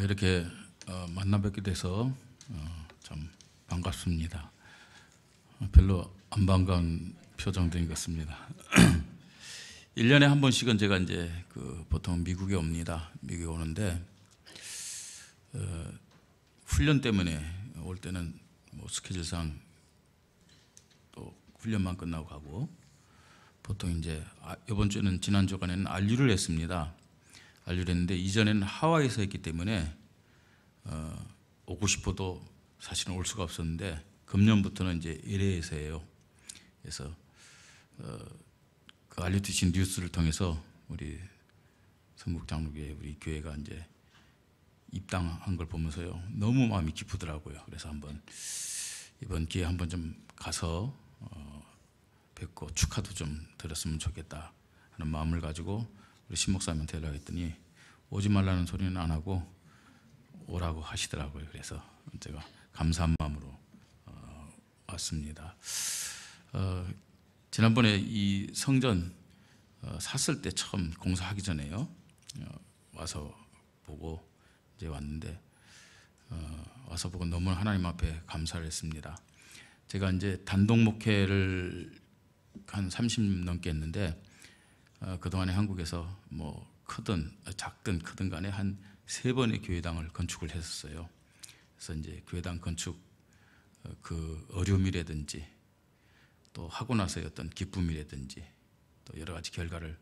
이렇게 어, 만나 뵙게 돼서 어, 참 반갑습니다. 별로 안 반가운 표정된 것 같습니다. 1년에 한 번씩은 제가 이제 그 보통 미국에 옵니다. 미국에 오는데 어, 훈련 때문에 올 때는 뭐 스케줄상 또 훈련만 끝나고 가고 보통 이제 아, 이번 주는 지난 주간에는 안류를 했습니다. 알려고 했는데 이전에는 하와이에서 했기 때문에 어, 오고 싶어도 사실은 올 수가 없었는데 금년부터는 이제 LA에서 해요. 그래서 어, 그 알려주신 뉴스를 통해서 우리 성북장로교회 우리 교회가 이제 입당한 걸 보면서요 너무 마음이 기쁘더라고요. 그래서 한번 이번 기회 한번 좀 가서 어, 뵙고 축하도 좀 드렸으면 좋겠다 하는 마음을 가지고 그 신목사님한테 연락했더니 오지 말라는 소리는 안 하고 오라고 하시더라고요. 그래서 제가 감사한 마음으로 어, 왔습니다. 어, 지난번에 이 성전 어, 샀을 때 처음 공사하기 전에요 어, 와서 보고 이제 왔는데 어, 와서 보고 너무 하나님 앞에 감사를 했습니다. 제가 이제 단독 목회를 한30 넘게 했는데 어, 그동안에 한국에서 뭐 크든 작든 크든 간에 한 세 번의 교회당을 건축을 했었어요. 그래서 이제 교회당 건축 어, 그 어려움이라든지 또 하고 나서의 어떤 기쁨이라든지 또 여러 가지 결과를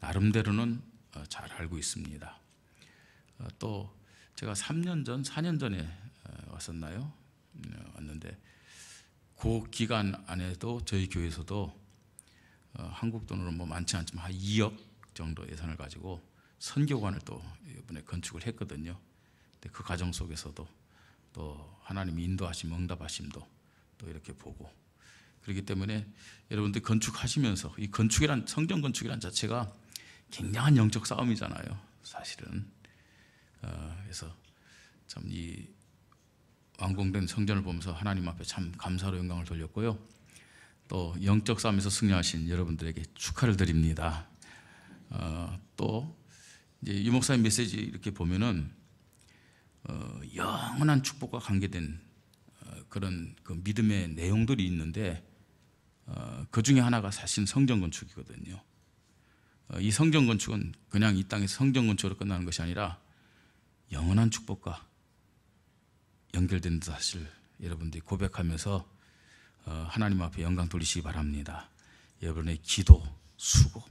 나름대로는 어, 잘 알고 있습니다. 또 제가 3년 전, 4년 전에 왔었나요? 음, 왔는데 그 기간 안에도 저희 교회에서도 어, 한국 돈으로 뭐 많지 않지만 한 2억 정도 예산을 가지고 선교관을 또 이번에 건축을 했거든요. 근데 그 과정 속에서도 또 하나님 인도하심, 응답하심도 또 이렇게 보고 그렇기 때문에 여러분들 건축하시면서 이 건축이란 성전 건축이란 자체가 굉장한 영적 싸움이잖아요. 사실은 어, 그래서 참 이 완공된 성전을 보면서 하나님 앞에 참 감사로 영광을 돌렸고요. 또 영적 싸움에서 승리하신 여러분들에게 축하를 드립니다. 어, 또 이제 유목사님 메시지 이렇게 보면은 어, 영원한 축복과 관계된 어, 그런 그 믿음의 내용들이 있는데 어, 그 중에 하나가 사실 성전 건축이거든요. 어, 이 성전 건축은 그냥 이땅에 성전 건축으로 끝나는 것이 아니라 영원한 축복과 연결된 사실 여러분들이 고백하면서 어, 하나님 앞에 영광 돌리시기 바랍니다. 여러분의 기도, 수고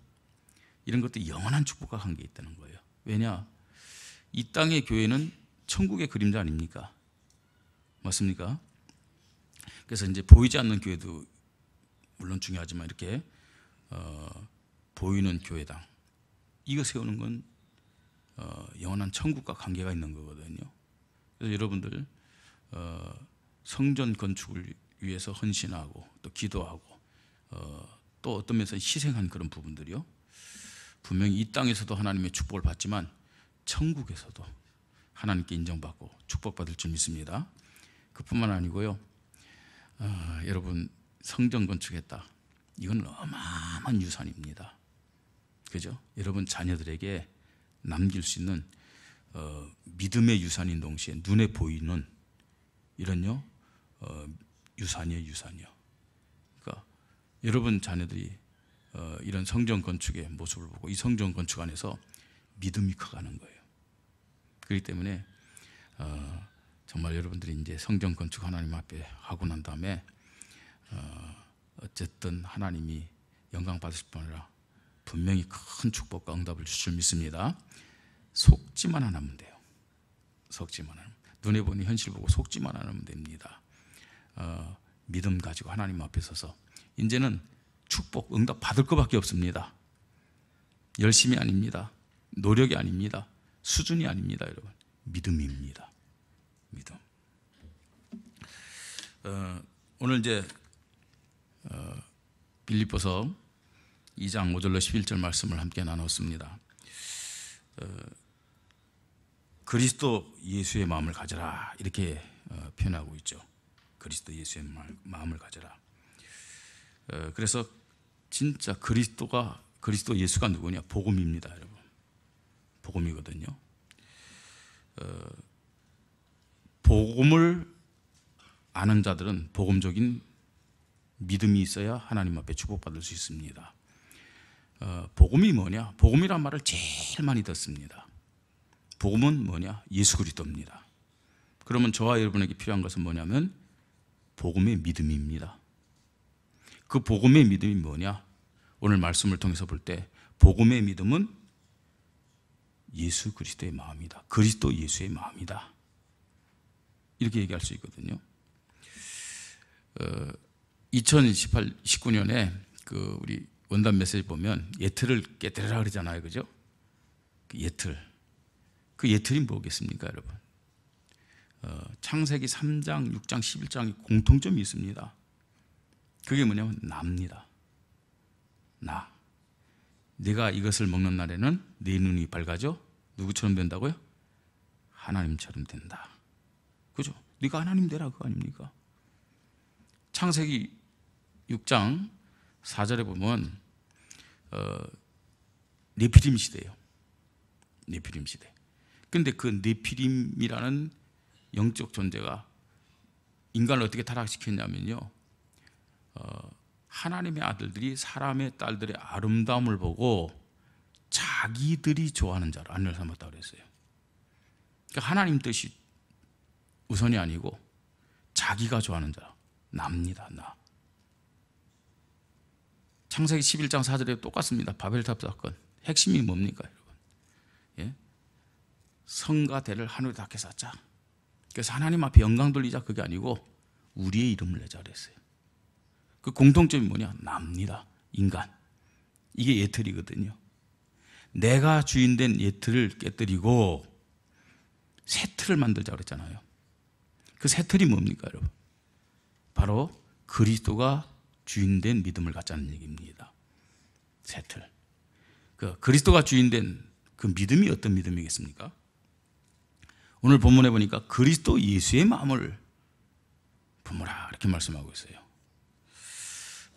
이런 것도 영원한 축복과 관계 있다는 거예요. 왜냐? 이 땅의 교회는 천국의 그림자 아닙니까? 맞습니까? 그래서 이제 보이지 않는 교회도 물론 중요하지만 이렇게 어, 보이는 교회당 이거 세우는 건 어, 영원한 천국과 관계가 있는 거거든요. 그래서 여러분들 어, 성전 건축을 위해서 헌신하고 또 기도하고 어, 또 어떤 면에서 희생한 그런 부분들이요. 분명히 이 땅에서도 하나님의 축복을 받지만 천국에서도 하나님께 인정받고 축복받을 줄 믿습니다. 그뿐만 아니고요. 어, 여러분 성전 건축했다. 이건 어마어마한 유산입니다. 그죠? 여러분 자녀들에게 남길 수 있는 어, 믿음의 유산인 동시에 눈에 보이는 이런요 어, 유산이에요, 유산이요. 그러니까 여러분 자녀들이 어, 이런 성전 건축의 모습을 보고 이 성전 건축 안에서 믿음이 커가는 거예요. 그렇기 때문에 어, 정말 여러분들이 이제 성전 건축 하나님 앞에 하고 난 다음에 어, 어쨌든 하나님이 영광 받으실 뿐아라 분명히 큰 축복과 응답을 주실 줄 믿습니다. 속지만 안 하면 돼요. 속지만 하면 눈에 보는 현실 보고 속지만 안 하면 됩니다. 어, 믿음 가지고 하나님 앞에 서서 이제는 축복, 응답 받을 것밖에 없습니다. 열심이 아닙니다. 노력이 아닙니다. 수준이 아닙니다, 여러분. 믿음입니다. 믿음. 어, 오늘 이제 어, 빌립보서 2장 5절로 11절 말씀을 함께 나눴습니다. 어, 그리스도 예수의 마음을 가져라 이렇게 어, 표현하고 있죠. 그리스도 예수의 마음을 가져라. 어, 그래서 진짜 그리스도가 그리스도 예수가 누구냐? 복음입니다, 여러분. 복음이거든요. 어, 복음을 아는 자들은 복음적인 믿음이 있어야 하나님 앞에 축복받을 수 있습니다. 어, 복음이 뭐냐? 복음이란 말을 제일 많이 듣습니다. 복음은 뭐냐? 예수 그리스도입니다. 그러면 저와 여러분에게 필요한 것은 뭐냐면 복음의 믿음입니다. 그 복음의 믿음이 뭐냐? 오늘 말씀을 통해서 볼 때 복음의 믿음은 예수 그리스도의 마음이다. 그리스도 예수의 마음이다. 이렇게 얘기할 수 있거든요. 2018, 어, 19년에 그 우리 원단 메시지 보면 예틀을 깨뜨리라 그러잖아요. 그죠? 그 예틀. 그 예틀이 뭐겠습니까, 여러분? 어, 창세기 3장, 6장, 11장이 공통점이 있습니다. 그게 뭐냐면 나니다 나. 네가 이것을 먹는 날에는 네 눈이 밝아져 누구처럼 된다고요? 하나님처럼 된다. 그죠? 네가 하나님 되라 그거 아닙니까? 창세기 6장 4절에 보면 어, 네피림 시대예요. 네피림 시대. 근데 그 네피림이라는 영적 존재가 인간을 어떻게 타락시켰냐면요. 어, 하나님의 아들들이 사람의 딸들의 아름다움을 보고 자기들이 좋아하는 자로 안을 삼았다 그랬어요. 그러니까 하나님 뜻이 우선이 아니고 자기가 좋아하는 자, 납니다, 나. 창세기 11장 4절에 똑같습니다. 바벨탑 사건. 핵심이 뭡니까, 여러분? 예? 성과 대를 하늘에 닿게 쌓자. 그래서 하나님 앞에 영광 돌리자 그게 아니고 우리의 이름을 내자 그랬어요. 그 공통점이 뭐냐? 납니다. 인간. 이게 예틀이거든요. 내가 주인된 예틀을 깨뜨리고 새 틀을 만들자 그랬잖아요. 그새 틀이 뭡니까, 여러분? 바로 그리스도가 주인된 믿음을 갖자는 얘기입니다. 새 틀. 그 그리스도가 주인된 그 믿음이 어떤 믿음이겠습니까? 오늘 본문에 보니까 그리스도 예수의 마음을 품으라 이렇게 말씀하고 있어요.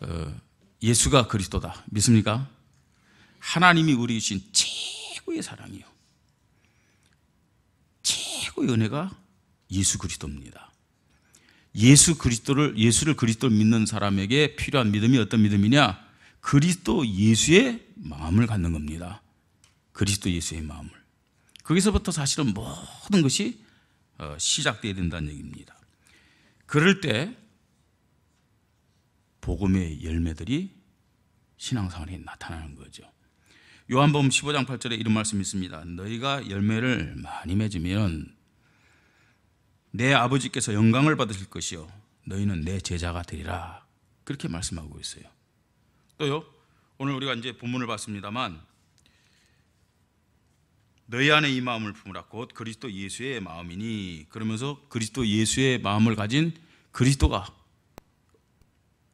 어, 예수가 그리스도다 믿습니까? 하나님이 우리 주신 최고의 사랑이요, 최고의 은혜가 예수 그리스도입니다. 예수 그리스도를 예수를 그리스도 믿는 사람에게 필요한 믿음이 어떤 믿음이냐? 그리스도 예수의 마음을 갖는 겁니다. 그리스도 예수의 마음을. 거기서부터 사실은 모든 것이 어, 시작되어야 된다는 얘기입니다. 그럴 때 복음의 열매들이 신앙생활에 나타나는 거죠. 요한복음 15장 8절에 이런 말씀이 있습니다. 너희가 열매를 많이 맺으면 내 아버지께서 영광을 받으실 것이요 너희는 내 제자가 되리라. 그렇게 말씀하고 있어요. 또요. 오늘 우리가 이제 본문을 봤습니다만 너희 안에 이 마음을 품으라 곧 그리스도 예수의 마음이니 그러면서 그리스도 예수의 마음을 가진 그리스도가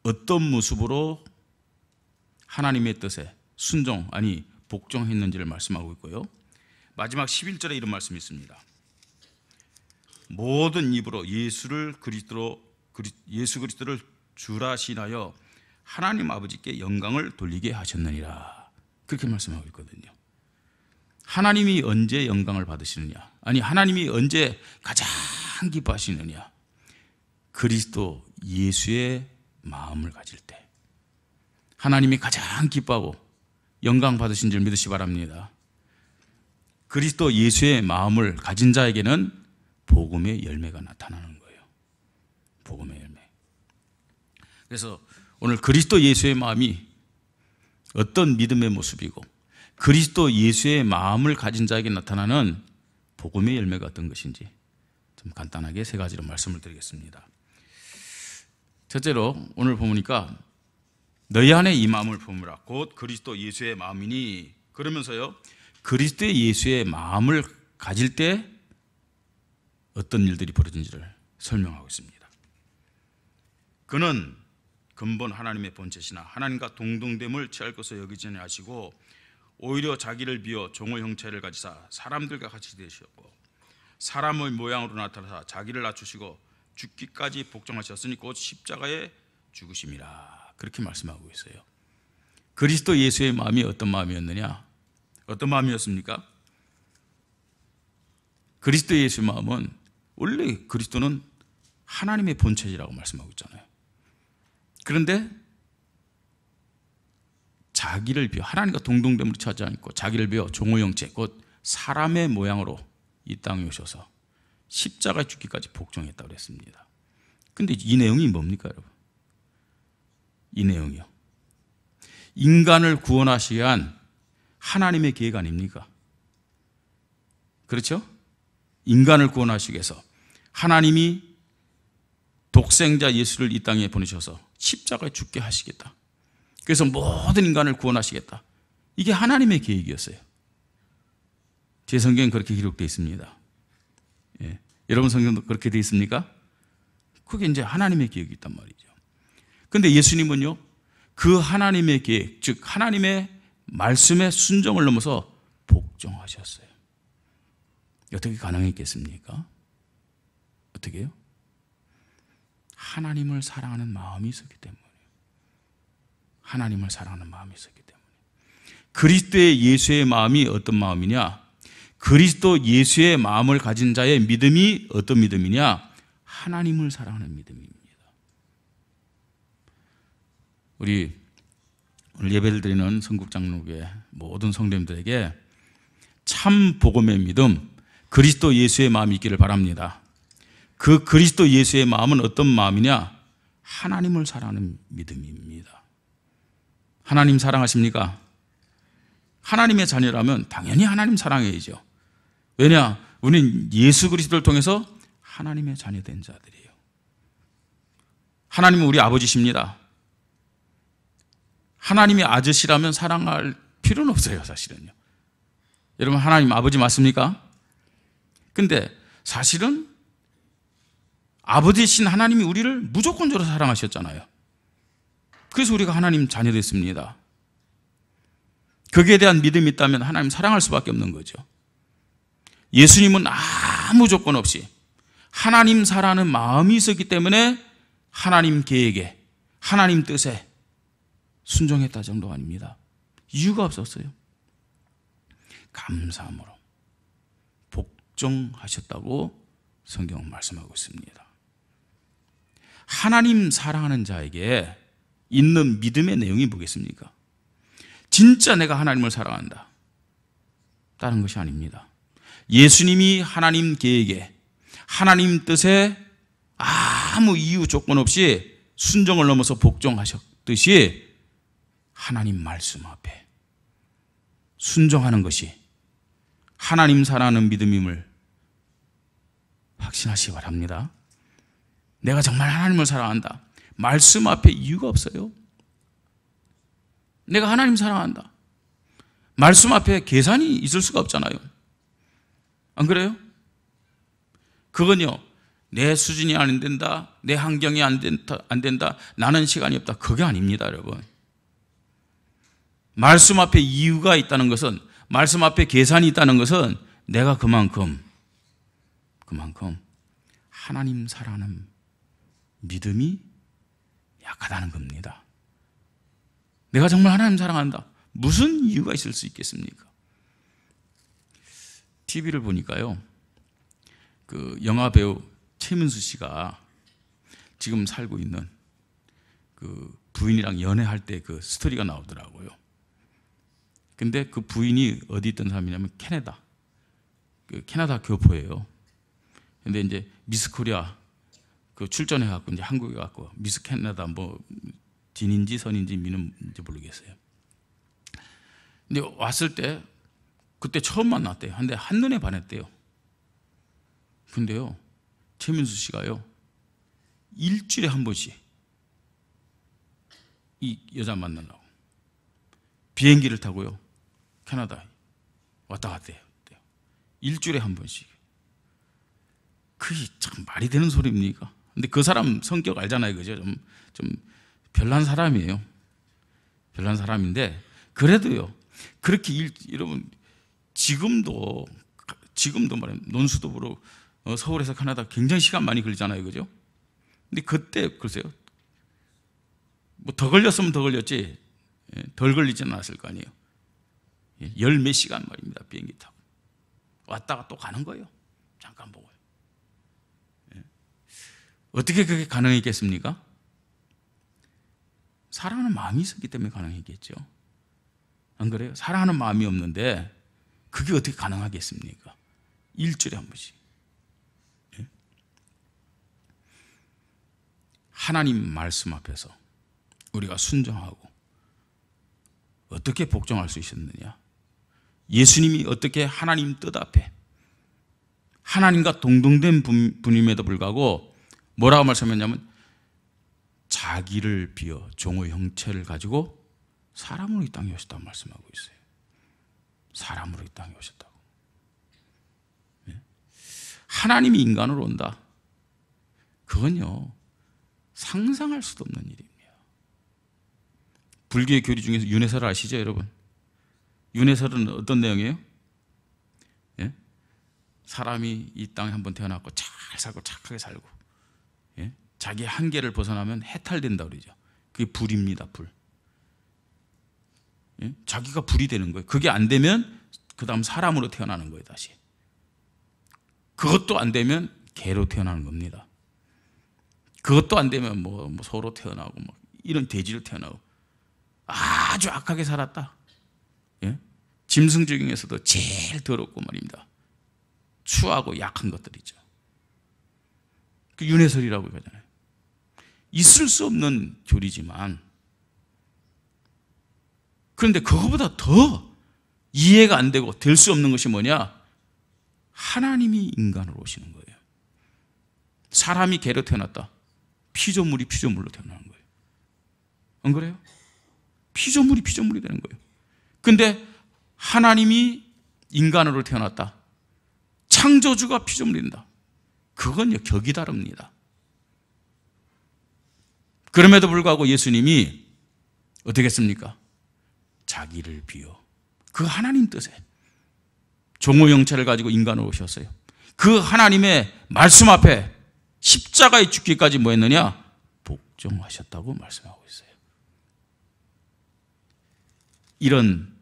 어떤 모습으로 하나님의 뜻에 순종 아니 복종했는지를 말씀하고 있고요. 마지막 11절에 이런 말씀이 있습니다. 모든 입으로 예수를 그리스도로 예수 그리스도를 주라 신하여 하나님 아버지께 영광을 돌리게 하셨느니라. 그렇게 말씀하고 있거든요. 하나님이 언제 영광을 받으시느냐? 아니, 하나님이 언제 가장 기뻐하시느냐? 그리스도 예수의 마음을 가질 때. 하나님이 가장 기뻐하고 영광 받으신 줄 믿으시 바랍니다. 그리스도 예수의 마음을 가진 자에게는 복음의 열매가 나타나는 거예요. 복음의 열매. 그래서 오늘 그리스도 예수의 마음이 어떤 믿음의 모습이고 그리스도 예수의 마음을 가진 자에게 나타나는 복음의 열매가 어떤 것인지 좀 간단하게 세 가지로 말씀을 드리겠습니다. 첫째로 오늘 보니까 너희 안에 이 마음을 품으라 곧 그리스도 예수의 마음이니 그러면서요 그리스도 예수의 마음을 가질 때 어떤 일들이 벌어진지를 설명하고 있습니다. 그는 근본 하나님의 본체시나 하나님과 동등됨을 취할 것을 여기지 아시고 오히려 자기를 비어 종의 형체를 가지사 사람들과 같이 되셨고 사람의 모양으로 나타나사 자기를 낮추시고 죽기까지 복종하셨으니 곧 십자가에 죽으심이라 그렇게 말씀하고 있어요. 그리스도 예수의 마음이 어떤 마음이었느냐? 어떤 마음이었습니까? 그리스도 예수의 마음은 원래 그리스도는 하나님의 본체라고 말씀하고 있잖아요. 그런데 자기를 비워 하나님과 동등됨을 찾지않고 자기를 비워 종호영체 곧 사람의 모양으로 이 땅에 오셔서 십자가 죽기까지 복종했다고 했습니다 근데 이 내용이 뭡니까, 여러분? 이 내용이요. 인간을 구원하시기 위한 하나님의 계획 아닙니까? 그렇죠? 인간을 구원하시기 위해서 하나님이 독생자 예수를 이 땅에 보내셔서 십자가에 죽게 하시겠다. 그래서 모든 인간을 구원하시겠다. 이게 하나님의 계획이었어요. 제 성경에 그렇게 기록되어 있습니다. 예. 여러분 성경도 그렇게 되어 있습니까? 그게 이제 하나님의 계획이 있단 말이죠. 근데 예수님은요, 그 하나님의 계획, 즉, 하나님의 말씀의 순종을 넘어서 복종하셨어요. 어떻게 가능했겠습니까? 어떻게 요 하나님을 사랑하는 마음이 있었기 때문에. 하나님을 사랑하는 마음이 있었기 때문에 그리스도의 예수의 마음이 어떤 마음이냐? 그리스도 예수의 마음을 가진 자의 믿음이 어떤 믿음이냐? 하나님을 사랑하는 믿음입니다. 우리 오늘 예배를 드리는 성국장로교의 모든 성도님들에게 참 복음의 믿음, 그리스도 예수의 마음이 있기를 바랍니다. 그 그리스도 예수의 마음은 어떤 마음이냐? 하나님을 사랑하는 믿음입니다. 하나님 사랑하십니까? 하나님의 자녀라면 당연히 하나님 사랑해야죠. 왜냐? 우리 예수 그리스도를 통해서 하나님의 자녀된 자들이에요. 하나님은 우리 아버지십니다. 하나님이 아저씨라면 사랑할 필요는 없어요, 사실은요. 여러분, 하나님 아버지 맞습니까? 근데 사실은 아버지신 하나님이 우리를 무조건적으로 사랑하셨잖아요. 그래서 우리가 하나님 자녀 됐습니다. 거기에 대한 믿음이 있다면 하나님 사랑할 수밖에 없는 거죠. 예수님은 아무 조건 없이 하나님 사라는 마음이 있었기 때문에 하나님 계획에 하나님 뜻에 순종했다 정도 아닙니다. 이유가 없었어요. 감사함으로 복종하셨다고 성경은 말씀하고 있습니다. 하나님 사랑하는 자에게 있는 믿음의 내용이 뭐겠습니까? 진짜 내가 하나님을 사랑한다. 다른 것이 아닙니다. 예수님이 하나님 계획에 하나님 뜻에 아무 이유 조건 없이 순종을 넘어서 복종하셨듯이 하나님 말씀 앞에 순종하는 것이 하나님 사랑하는 믿음임을 확신하시기 바랍니다. 내가 정말 하나님을 사랑한다. 말씀 앞에 이유가 없어요. 내가 하나님 사랑한다. 말씀 앞에 계산이 있을 수가 없잖아요. 안 그래요? 그건요, 내 수준이 안 된다, 내 환경이 안 된다, 안 된다, 나는 시간이 없다. 그게 아닙니다, 여러분. 말씀 앞에 이유가 있다는 것은, 말씀 앞에 계산이 있다는 것은 내가 그만큼, 그만큼 하나님 사랑하는 믿음이 약하다는 겁니다. 내가 정말 하나님 사랑한다. 무슨 이유가 있을 수 있겠습니까? TV를 보니까요. 그 영화 배우 최민수 씨가 지금 살고 있는 그 부인이랑 연애할 때 그 스토리가 나오더라고요. 근데 그 부인이 어디 있던 사람이냐면 캐나다. 그 캐나다 교포예요. 근데 이제 미스 코리아 그 출전해 갖고 이제 한국에 갖고 미스 캐나다 뭐 진인지 선인지 미는 지 모르겠어요. 근데 왔을 때 그때 처음 만났대요. 근데 한눈에 반했대요. 근데요. 최민수 씨가요. 일주일에 한 번씩 이 여자 만나려고 비행기를 타고요. 캐나다 왔다 갔대요. 일주일에 한 번씩. 그게 참 말이 되는 소리입니까? 근데 그 사람 성격 알잖아요. 그죠? 좀, 좀 별난 사람이에요. 별난 사람인데, 그래도요. 그렇게 일, 여러분, 지금도, 지금도 말이에요. 논수도부로 어, 서울에서 캐나다 굉장히 시간 많이 걸리잖아요. 그죠? 근데 그때, 글쎄요. 뭐 더 걸렸으면 더 걸렸지, 예, 덜걸리지는 않았을 거 아니에요. 예, 열몇 시간 말입니다. 비행기 타고. 왔다가 또 가는 거예요. 어떻게 그게 가능했겠습니까? 사랑하는 마음이 있었기 때문에 가능했겠죠. 안 그래요? 사랑하는 마음이 없는데 그게 어떻게 가능하겠습니까? 일주일에 한 번씩. 예? 하나님 말씀 앞에서 우리가 순종하고 어떻게 복종할 수 있었느냐? 예수님이 어떻게 하나님 뜻 앞에 하나님과 동등된 분임에도 불구하고 뭐라고 말씀했냐면 자기를 비어 종의 형체를 가지고 사람으로 이 땅에 오셨다고 말씀하고 있어요. 사람으로 이 땅에 오셨다고. 예? 하나님이 인간으로 온다. 그건요, 상상할 수도 없는 일입니다. 불교의 교리 중에서 윤회설 아시죠, 여러분? 윤회설은 어떤 내용이에요? 예? 사람이 이 땅에 한번 태어났고 잘 살고 착하게 살고 자기 한계를 벗어나면 해탈된다 그러죠. 그게 불입니다, 불. 예? 자기가 불이 되는 거예요. 그게 안 되면 그 다음 사람으로 태어나는 거예요, 다시. 그것도 안 되면 개로 태어나는 겁니다. 그것도 안 되면 뭐, 뭐 소로 태어나고 뭐 이런 돼지를 태어나고 아주 악하게 살았다. 예? 짐승 중에서도 제일 더럽고 말입니다. 추하고 약한 것들이죠. 그 윤회설이라고 그러잖아요 있을 수 없는 교리지만 그런데 그거보다 더 이해가 안 되고 될 수 없는 것이 뭐냐? 하나님이 인간으로 오시는 거예요. 사람이 개로 태어났다. 피조물이 피조물로 태어나는 거예요. 안 그래요? 피조물이 피조물이 되는 거예요. 근데 하나님이 인간으로 태어났다. 창조주가 피조물인다. 그건 격이 다릅니다. 그럼에도 불구하고 예수님이 어떻게 했습니까? 자기를 비워 그 하나님 뜻에 종의 형체를 가지고 인간으로 오셨어요. 그 하나님의 말씀 앞에 십자가에 죽기까지 뭐 했느냐? 복종하셨다고 말씀하고 있어요. 이런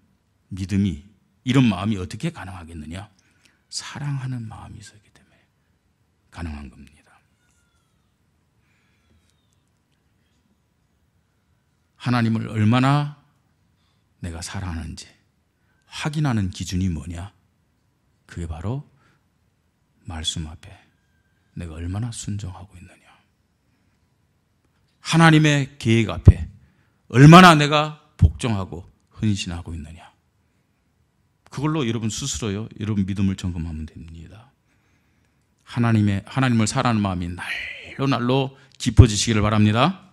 믿음이, 이런 마음이 어떻게 가능하겠느냐? 사랑하는 마음이 있었기 때문에 가능한 겁니다. 하나님을 얼마나 내가 사랑하는지 확인하는 기준이 뭐냐? 그게 바로 말씀 앞에 내가 얼마나 순종하고 있느냐. 하나님의 계획 앞에 얼마나 내가 복종하고 헌신하고 있느냐. 그걸로 여러분 스스로요, 여러분 믿음을 점검하면 됩니다. 하나님의, 하나님을 사랑하는 마음이 날로 날로 깊어지시기를 바랍니다.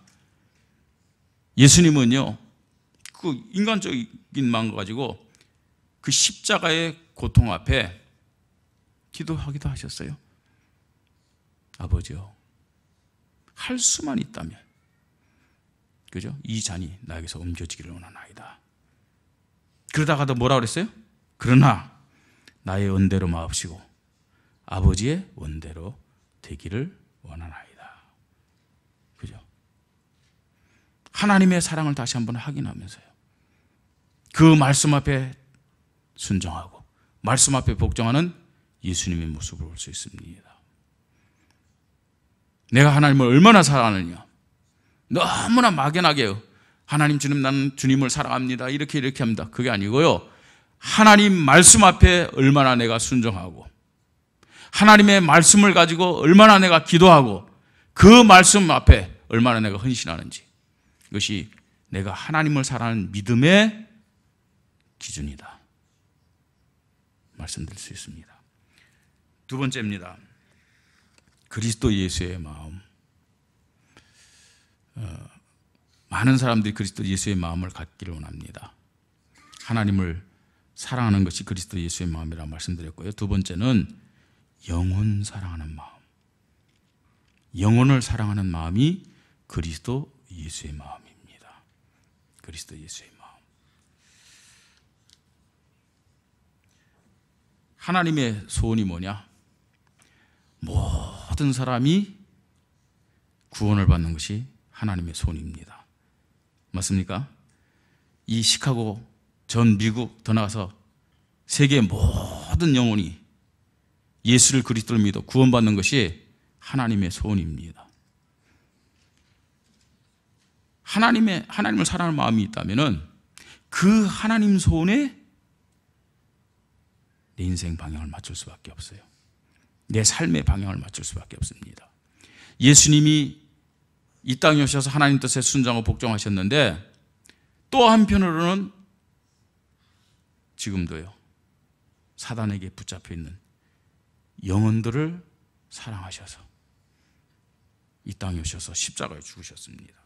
예수님은요, 그 인간적인 마음 가지고 그 십자가의 고통 앞에 기도하기도 하셨어요. 아버지요, 할 수만 있다면, 그죠? 이 잔이 나에게서 옮겨지기를 원하나이다. 그러다가도 뭐라 그랬어요? 그러나 나의 원대로 마옵시고 아버지의 원대로 되기를 원하나이다. 하나님의 사랑을 다시 한 번 확인하면서요. 그 말씀 앞에 순종하고 말씀 앞에 복종하는 예수님의 모습을 볼 수 있습니다. 내가 하나님을 얼마나 사랑하느냐. 너무나 막연하게 하나님 주님 나는 주님을 사랑합니다. 이렇게 이렇게 합니다. 그게 아니고요. 하나님 말씀 앞에 얼마나 내가 순종하고 하나님의 말씀을 가지고 얼마나 내가 기도하고 그 말씀 앞에 얼마나 내가 헌신하는지 이것이 내가 하나님을 사랑하는 믿음의 기준이다. 말씀드릴 수 있습니다. 두 번째입니다. 그리스도 예수의 마음. 어, 많은 사람들이 그리스도 예수의 마음을 갖기를 원합니다. 하나님을 사랑하는 것이 그리스도 예수의 마음이라 말씀드렸고요. 두 번째는 영혼 사랑하는 마음. 영혼을 사랑하는 마음이 그리스도 예수의 마음입니다. 그리스도 예수의 마음. 하나님의 소원이 뭐냐? 모든 사람이 구원을 받는 것이 하나님의 소원입니다. 맞습니까? 이 시카고 전 미국 더 나가서 세계 모든 영혼이 예수를 그리스도를 믿어 구원받는 것이 하나님의 소원입니다. 하나님의 하나님을 사랑하는 마음이 있다면은 그 하나님 손에 내 인생 방향을 맞출 수밖에 없어요. 내 삶의 방향을 맞출 수밖에 없습니다. 예수님이 이 땅에 오셔서 하나님 뜻에 순종하고 복종하셨는데 또 한편으로는 지금도요. 사단에게 붙잡혀 있는 영혼들을 사랑하셔서 이 땅에 오셔서 십자가에 죽으셨습니다.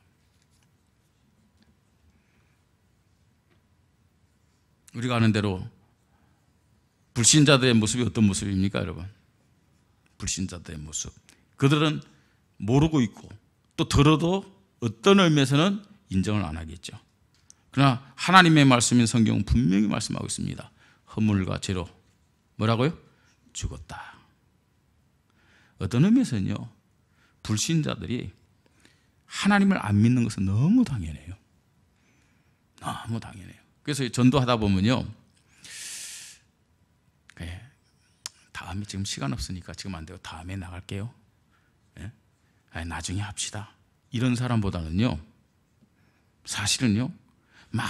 우리가 아는 대로 불신자들의 모습이 어떤 모습입니까, 여러분? 불신자들의 모습. 그들은 모르고 있고 또 들어도 어떤 의미에서는 인정을 안 하겠죠. 그러나 하나님의 말씀인 성경은 분명히 말씀하고 있습니다. 허물과 죄로 뭐라고요? 죽었다. 어떤 의미에서는요, 불신자들이 하나님을 안 믿는 것은 너무 당연해요. 너무 당연해요. 그래서 전도하다 보면요. 네, 예, 다음에 지금 시간 없으니까 지금 안 되고 다음에 나갈게요. 네? 아니, 나중에 합시다. 이런 사람보다는요. 사실은요. 막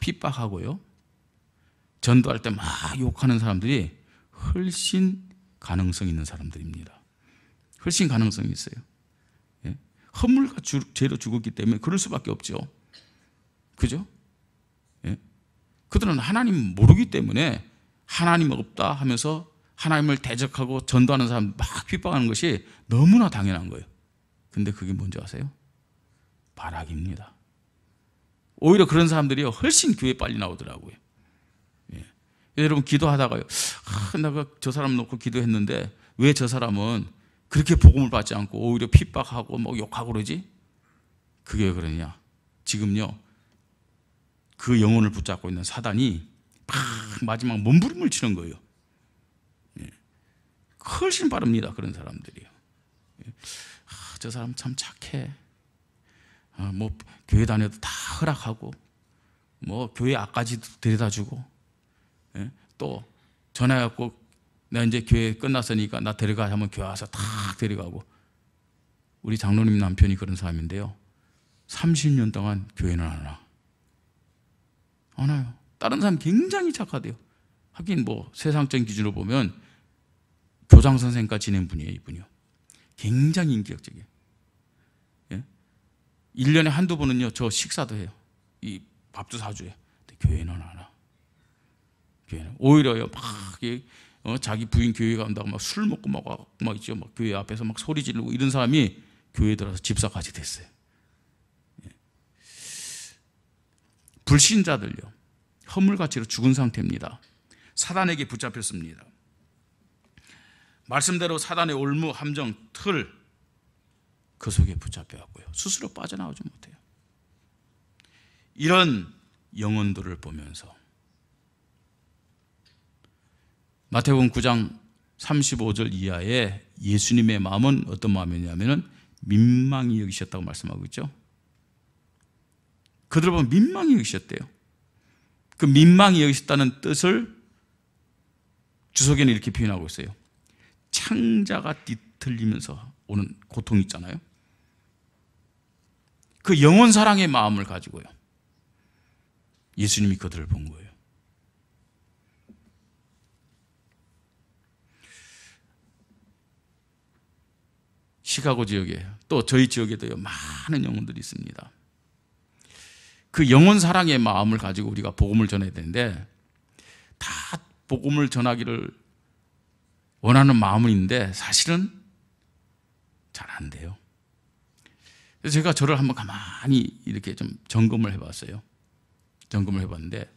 핍박하고요. 전도할 때 막 욕하는 사람들이 훨씬 가능성 있는 사람들입니다. 훨씬 가능성이 있어요. 예? 허물과 죄로 죽었기 때문에 그럴 수밖에 없죠. 그죠? 그들은 하나님 모르기 때문에 하나님 없다 하면서 하나님을 대적하고 전도하는 사람 막 핍박하는 것이 너무나 당연한 거예요. 근데 그게 뭔지 아세요? 바락입니다. 오히려 그런 사람들이 훨씬 교회 에 빨리 나오더라고요. 예. 여러분 기도하다가요. 아, 내가 그 저 사람 놓고 기도했는데 왜 저 사람은 그렇게 복음을 받지 않고 오히려 핍박하고 뭐 욕하고 그러지? 그게 왜 그러냐? 지금요 그 영혼을 붙잡고 있는 사단이 막 마지막 몸부림을 치는 거예요. 예. 훨씬 빠릅니다. 그런 사람들이요. 아, 예. 저 사람 참 착해. 아, 뭐 교회 다녀도 다 허락하고, 뭐 교회 앞까지도 데려다주고, 예? 또 전화해갖고 나 이제 교회 끝났으니까 나 데려가 하면 교회 와서 탁 데려가고. 우리 장로님 남편이 그런 사람인데요. 30년 동안 교회는 안 와. 않아요. 다른 사람 굉장히 착하대요. 하긴 뭐 세상적인 기준으로 보면 교장 선생까지 낸 분이에요, 이분이요. 굉장히 인격적이에요. 예? 1년에 한두 번은요, 저 식사도 해요. 이 밥도 사줘요. 근데 교회는 알아. 교회는. 오히려요, 막, 어, 자기 부인 교회 간다고 막 술 먹고 막, 막 있죠. 막 교회 앞에서 막 소리 지르고 이런 사람이 교회 들어서 집사까지 됐어요. 불신자들요. 허물가치로 죽은 상태입니다. 사단에게 붙잡혔습니다. 말씀대로 사단의 올무, 함정, 틀, 그 속에 붙잡혀왔고요. 스스로 빠져나오지 못해요. 이런 영혼들을 보면서 마태복음 9장 35절 이하에 예수님의 마음은 어떤 마음이냐면은 민망히 여기셨다고 말씀하고 있죠. 그들 을 보면 민망히 여기셨대요. 그 민망히 여기셨다는 뜻을 주석에는 이렇게 표현하고 있어요. 창자가 뒤틀리면서 오는 고통이 있잖아요. 그 영원 사랑의 마음을 가지고요. 예수님이 그들을 본 거예요. 시카고 지역에 또 저희 지역에도 많은 영혼들이 있습니다. 그 영혼 사랑의 마음을 가지고 우리가 복음을 전해야 되는데 다 복음을 전하기를 원하는 마음은 있는데 사실은 잘 안 돼요. 그래서 제가 저를 한번 가만히 이렇게 좀 점검을 해봤어요. 점검을 해봤는데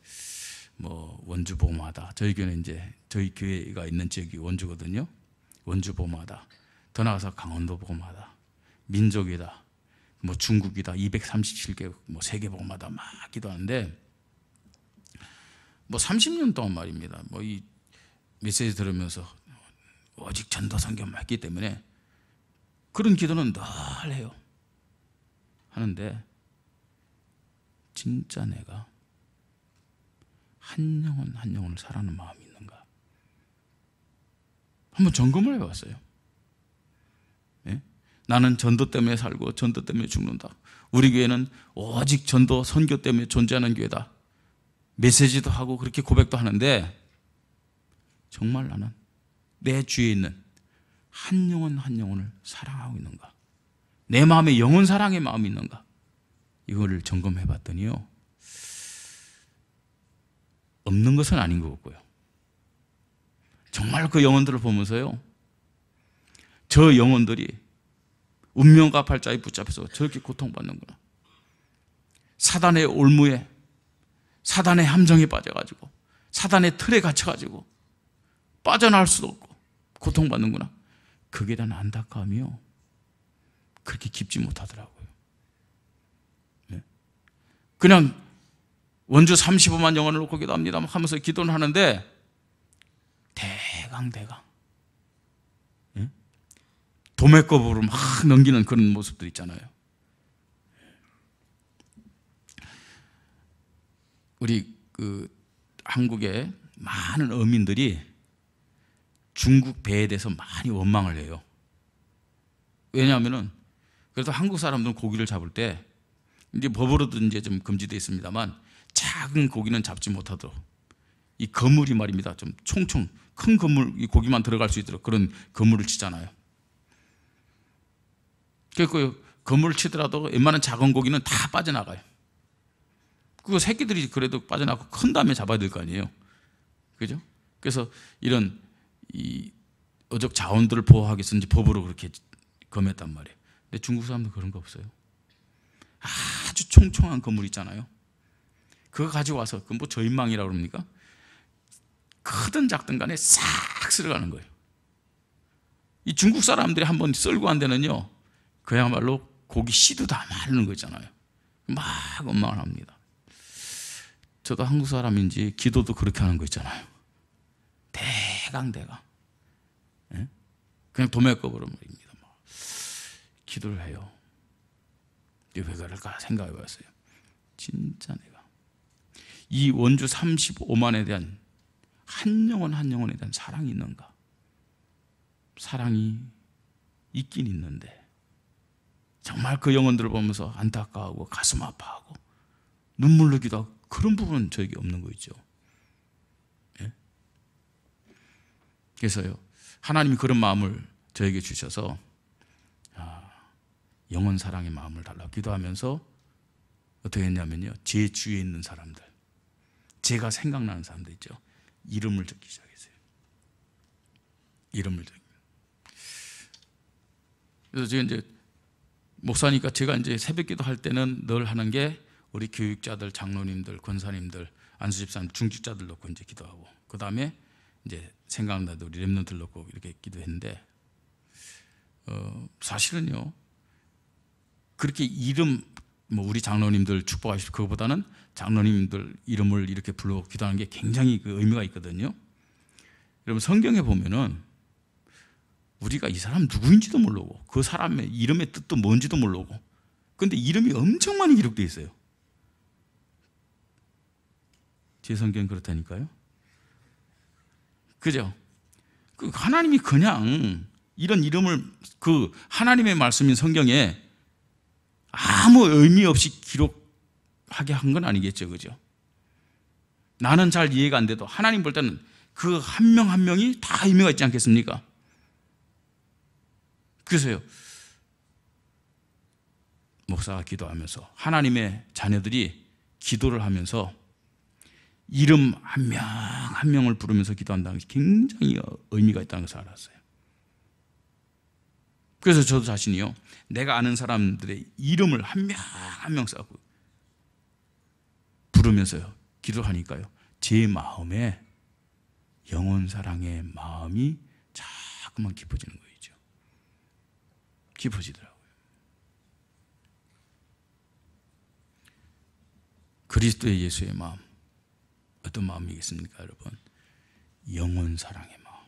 뭐 원주 보마다 저희 교회는 이제 저희 교회가 있는 지역이 원주거든요. 원주 보마다 더 나가서 강원도 보마다 민족이다 뭐 중국이다 237개국 뭐 세계복마다 막 기도하는데 뭐 30년 동안 말입니다. 뭐 이 메시지 들으면서 오직 전도 성경만 했기 때문에 그런 기도는 늘 해요. 하는데 진짜 내가 한 영혼 한 영혼을 사랑하는 마음이 있는가? 한번 점검을 해봤어요. 나는 전도 때문에 살고 전도 때문에 죽는다. 우리 교회는 오직 전도 선교 때문에 존재하는 교회다. 메시지도 하고 그렇게 고백도 하는데 정말 나는 내 주위에 있는 한 영혼 한 영혼을 사랑하고 있는가? 내 마음에 영혼 사랑의 마음이 있는가? 이거를 점검해 봤더니요. 없는 것은 아닌 것 같고요. 정말 그 영혼들을 보면서요. 저 영혼들이 운명과 팔자에 붙잡혀서 저렇게 고통받는구나. 사단의 올무에, 사단의 함정에 빠져가지고, 사단의 틀에 갇혀가지고, 빠져나올 수도 없고, 고통받는구나. 그게 난 안타까움이요. 그렇게 깊지 못하더라고요. 네. 그냥 원주 35만 영혼을 놓고 기도합니다 하면서 기도는 하는데, 대강, 대강. 도매급으로 막 넘기는 그런 모습들 있잖아요. 우리 그 한국의 많은 어민들이 중국 배에 대해서 많이 원망을 해요. 왜냐하면은 그래도 한국 사람들은 고기를 잡을 때 이제 법으로도 이제 좀 금지되어 있습니다만 작은 고기는 잡지 못하도록 이건물이 말입니다. 좀 총총 큰건물이 고기만 들어갈 수 있도록 그런 건물을 치잖아요. 그 건물 그 치더라도 웬만한 작은 고기는 다 빠져나가요. 그 새끼들이 그래도 빠져나가고 큰 다음에 잡아야 될 거 아니에요. 그죠? 그래서 이런 이 어적 자원들을 보호하기 위해서 이제 법으로 그렇게 검했단 말이에요. 근데 중국 사람도 그런 거 없어요. 아주 총총한 건물 있잖아요. 그거 가지고 와서 그뭐 저인망이라고 그럽니까? 크든 작든 간에 싹 쓸어가는 거예요. 이 중국 사람들이 한 번 쓸고 안 되는요. 그야말로 고기 씨도 다 마르는 거잖아요막 원망을 합니다. 저도 한국 사람인지 기도도 그렇게 하는 거 있잖아요. 대강 대강. 예? 그냥 도매꺼버린 말입니다. 막. 뭐. 기도를 해요. 왜 그럴까 생각해 봤어요. 진짜 내가. 이 원주 35만에 대한 한 영혼 한 영혼에 대한 사랑이 있는가? 사랑이 있긴 있는데 정말 그 영혼들을 보면서 안타까워하고 가슴 아파하고 눈물 흘기도 하고 그런 부분은 저에게 없는 거 있죠. 예? 그래서요. 하나님이 그런 마음을 저에게 주셔서 아, 영혼 사랑의 마음을 달라고 기도하면서 어떻게 했냐면요. 제 주위에 있는 사람들 제가 생각나는 사람들 있죠. 이름을 적기 시작했어요. 이름을 적기. 그래서 제가 이제 목사니까 제가 이제 새벽기도 할 때는 늘 하는 게 우리 교육자들, 장로님들, 권사님들, 안수집사님, 중직자들 놓고 이제 기도하고 그 다음에 이제 생각나도 우리 렘넌들 놓고 이렇게 기도했는데 어, 사실은요 그렇게 이름 뭐 우리 장로님들 축복하십시오 그거보다는 장로님들 이름을 이렇게 불러 기도하는 게 굉장히 그 의미가 있거든요. 여러분 성경에 보면은 우리가 이 사람 누구인지도 모르고 그 사람의 이름의 뜻도 뭔지도 모르고 근데 이름이 엄청 많이 기록되어 있어요. 제 성경 그렇다니까요. 그죠? 그 하나님이 그냥 이런 이름을 그 하나님의 말씀인 성경에 아무 의미 없이 기록하게 한 건 아니겠죠. 그죠? 나는 잘 이해가 안 돼도 하나님 볼 때는 그 한 명한 한 명이 다 의미가 있지 않겠습니까? 그래서요. 목사가 기도하면서 하나님의 자녀들이 기도를 하면서 이름 한 명 한 명을 부르면서 기도한다는 것이 굉장히 의미가 있다는 것을 알았어요. 그래서 저도 자신이요. 내가 아는 사람들의 이름을 한 명 한명 쌓고 부르면서요. 기도하니까요. 제 마음에 영혼 사랑의 마음이 자꾸만 깊어지는 거예요. 깊어지더라고요. 그리스도의 예수의 마음. 어떤 마음이겠습니까, 여러분? 영혼 사랑의 마음.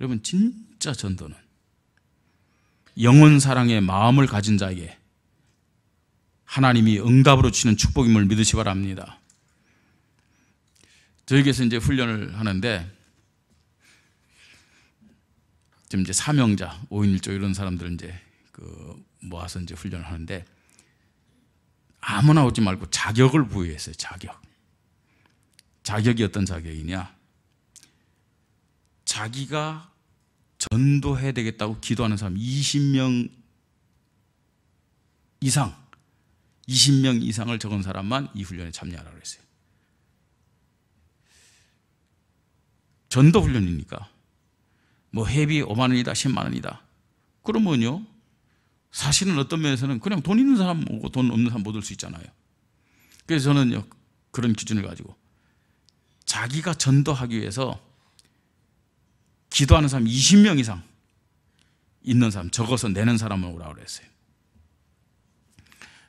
여러분, 진짜 전도는 영혼 사랑의 마음을 가진 자에게 하나님이 응답으로 주는 축복임을 믿으시 바랍니다. 저에게서 이제 훈련을 하는데 지금 이제 사명자, 오인1조 이런 사람들은 이제 그 모아서 이제 훈련을 하는데 아무나 오지 말고 자격을 부여했어요. 자격. 자격이 어떤 자격이냐? 자기가 전도해야 되겠다고 기도하는 사람 20명 이상, 20명 이상을 적은 사람만 이 훈련에 참여하라고 했어요. 전도 훈련이니까 뭐 회비 5만 원이다 10만 원이다 그러면요 사실은 어떤 면에서는 그냥 돈 있는 사람 오고 돈 없는 사람 못 올 수 있잖아요 그래서 저는요 그런 기준을 가지고 자기가 전도하기 위해서 기도하는 사람 20명 이상 있는 사람 적어서 내는 사람을 오라고 그랬어요